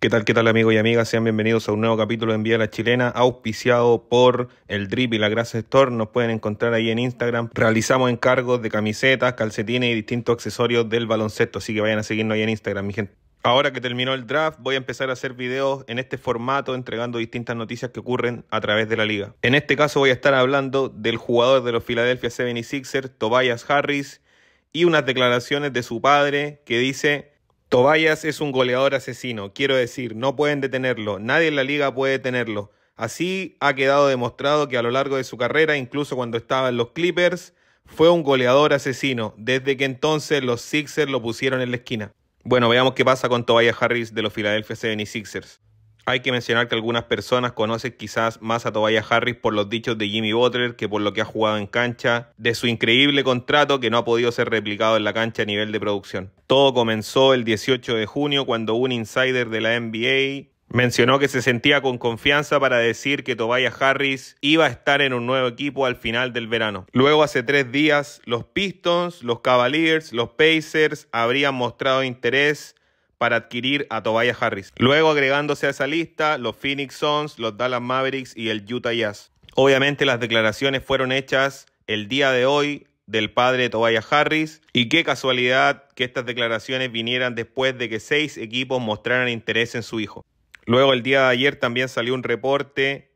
¿Qué tal, qué tal amigos y amigas? Sean bienvenidos a un nuevo capítulo de Envía a la Chilena, auspiciado por el Drip y la Grasa Store. Nos pueden encontrar ahí en Instagram. Realizamos encargos de camisetas, calcetines y distintos accesorios del baloncesto, así que vayan a seguirnos ahí en Instagram, mi gente. Ahora que terminó el draft, voy a empezar a hacer videos en este formato, entregando distintas noticias que ocurren a través de la liga. En este caso voy a estar hablando del jugador de los Philadelphia 76ers, Tobias Harris, y unas declaraciones de su padre que dice Tobias es un goleador asesino, quiero decir, no pueden detenerlo, nadie en la liga puede detenerlo. Así ha quedado demostrado que a lo largo de su carrera, incluso cuando estaba en los Clippers, fue un goleador asesino, desde que entonces los Sixers lo pusieron en la esquina. Bueno, veamos qué pasa con Tobias Harris de los Philadelphia 76ers. Hay que mencionar que algunas personas conocen quizás más a Tobias Harris por los dichos de Jimmy Butler que por lo que ha jugado en cancha, de su increíble contrato que no ha podido ser replicado en la cancha a nivel de producción. Todo comenzó el 18 de junio cuando un insider de la NBA Mencionó que se sentía con confianza para decir que Tobias Harris iba a estar en un nuevo equipo al final del verano. Luego, hace tres días, los Pistons, los Cavaliers, los Pacers habrían mostrado interés para adquirir a Tobias Harris. Luego agregándose a esa lista los Phoenix Suns, los Dallas Mavericks y el Utah Jazz. Obviamente las declaraciones fueron hechas el día de hoy del padre de Tobias Harris y qué casualidad que estas declaraciones vinieran después de que seis equipos mostraran interés en su hijo. Luego el día de ayer también salió un reporte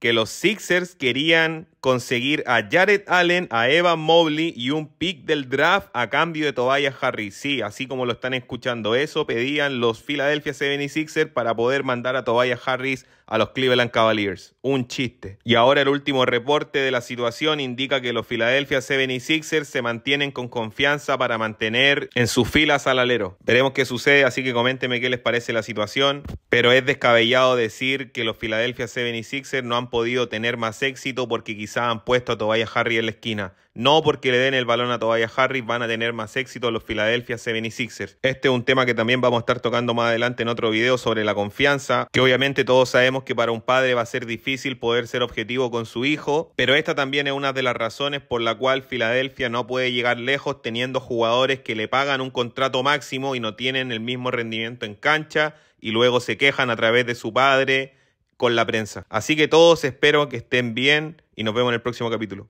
que los Sixers querían conseguir a Jared Allen, a Evan Mobley y un pick del draft a cambio de Tobias Harris. Sí, así como lo están escuchando, eso pedían los Philadelphia 76ers para poder mandar a Tobias Harris a los Cleveland Cavaliers. Un chiste. Y ahora el último reporte de la situación indica que los Philadelphia 76ers se mantienen con confianza para mantener en sus filas al alero. Veremos qué sucede, así que coméntenme qué les parece la situación. Pero es descabellado decir que los Philadelphia 76ers no han podido tener más éxito porque quizás han puesto a Tobias Harry en la esquina. No porque le den el balón a Tobias Harry van a tener más éxito los Philadelphia 76ers. Este es un tema que también vamos a estar tocando más adelante en otro video sobre la confianza, que obviamente todos sabemos que para un padre va a ser difícil poder ser objetivo con su hijo, pero esta también es una de las razones por la cual Filadelfia no puede llegar lejos teniendo jugadores que le pagan un contrato máximo y no tienen el mismo rendimiento en cancha y luego se quejan a través de su padre con la prensa. Así que todos espero que estén bien y nos vemos en el próximo capítulo.